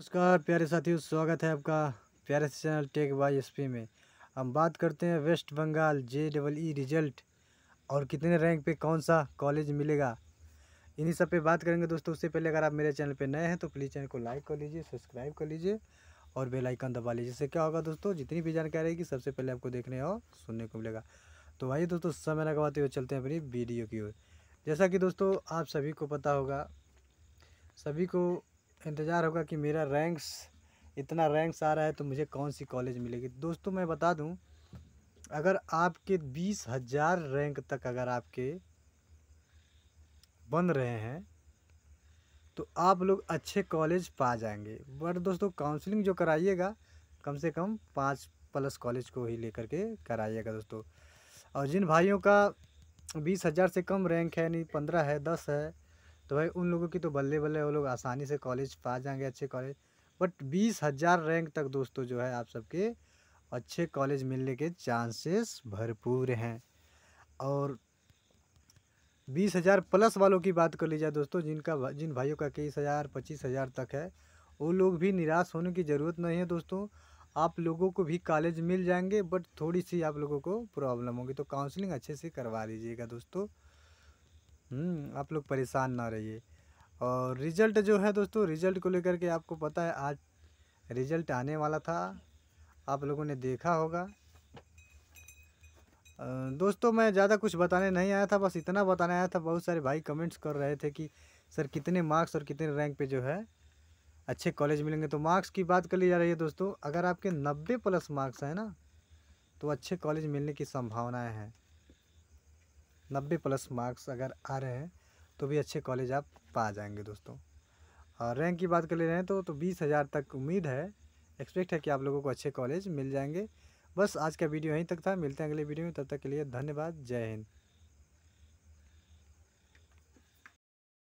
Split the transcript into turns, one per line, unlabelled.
नमस्कार प्यारे साथियों स्वागत है आपका प्यारे channel tech by S P में हम बात करते हैं West Bengal J double E result और कितने रैंक पे कौन सा कॉलेज मिलेगा इन्हीं सब पे बात करेंगे दोस्तों उससे पहले अगर आप मेरे चैनल पे नए हैं तो प्लीज़ चैनल को लाइक कर लीजिए सब्सक्राइब कर लीजिए और बेलाइकन दबा लीजिए इससे क्या होगा दोस्तों जितनी भी जानकारी रहेगी सबसे पहले आपको देखने और सुनने को मिलेगा तो आइए दोस्तों समय लगवाते हुए चलते हैं अपनी वीडियो की ओर जैसा कि दोस्तों आप सभी को पता होगा सभी को इंतज़ार होगा कि मेरा रैंक्स इतना रैंक्स आ रहा है तो मुझे कौन सी कॉलेज मिलेगी दोस्तों मैं बता दूं अगर आपके बीस हज़ार रैंक तक अगर आपके बन रहे हैं तो आप लोग अच्छे कॉलेज पा जाएंगे बट दोस्तों काउंसलिंग जो कराइएगा कम से कम पाँच प्लस कॉलेज को ही लेकर के कराइएगा दोस्तों और जिन भाइयों का बीस हज़ार से कम रैंक है नहीं पंद्रह है दस है तो भाई उन लोगों की तो बल्ले बल्ले वो लोग आसानी से कॉलेज पा जाएंगे अच्छे कॉलेज बट बीस हज़ार रैंक तक दोस्तों जो है आप सबके अच्छे कॉलेज मिलने के चांसेस भरपूर हैं और बीस हज़ार प्लस वालों की बात कर ली जाए दोस्तों जिनका जिन भाइयों का तेईस हज़ार पच्चीस हज़ार तक है वो लोग भी निराश होने की ज़रूरत नहीं है दोस्तों आप लोगों को भी कॉलेज मिल जाएंगे बट थोड़ी सी आप लोगों को प्रॉब्लम होगी तो काउंसलिंग अच्छे से करवा लीजिएगा दोस्तों हम्म, आप लोग परेशान ना रहिए और रिज़ल्ट जो है दोस्तों रिज़ल्ट को लेकर के आपको पता है आज रिज़ल्ट आने वाला था आप लोगों ने देखा होगा दोस्तों मैं ज़्यादा कुछ बताने नहीं आया था बस इतना बताने आया था बहुत सारे भाई कमेंट्स कर रहे थे कि सर कितने मार्क्स और कितने रैंक पे जो है अच्छे कॉलेज मिलेंगे तो मार्क्स की बात कर ली जा रही है दोस्तों अगर आपके नब्बे प्लस मार्क्स हैं ना तो अच्छे कॉलेज मिलने की संभावनाएँ हैं नब्बे प्लस मार्क्स अगर आ रहे हैं तो भी अच्छे कॉलेज आप पा जाएंगे दोस्तों और रैंक की बात कर ले रहे हैं तो तो बीस हज़ार तक उम्मीद है एक्सपेक्ट है कि आप लोगों को अच्छे कॉलेज मिल जाएंगे बस आज का वीडियो यहीं तक था मिलते हैं अगले वीडियो में तब तक के लिए धन्यवाद जय हिंद